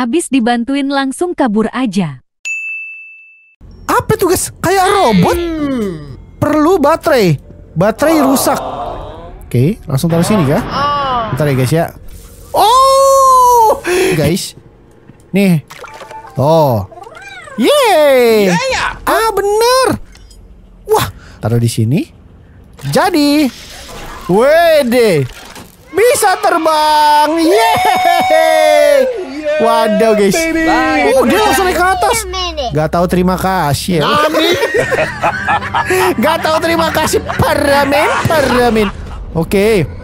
Abis dibantuin langsung kabur aja. Apa guys? Kayak robot? Perlu baterai. Baterai rusak. Oke, langsung taruh sini ya. Bentar ya guys ya. Oh! Guys. Nih. Oh. Yeay. Iya, iya. Ah, bener. Wah, taruh di sini. Jadi. Wede. Bisa terbang. Yeay. Waduh, guys. Bye. Oh, dia langsung naik ke atas. Gak tau terima kasih. Ya. Amin. Gak tau terima kasih Paramin, paramin. Oke. Okay.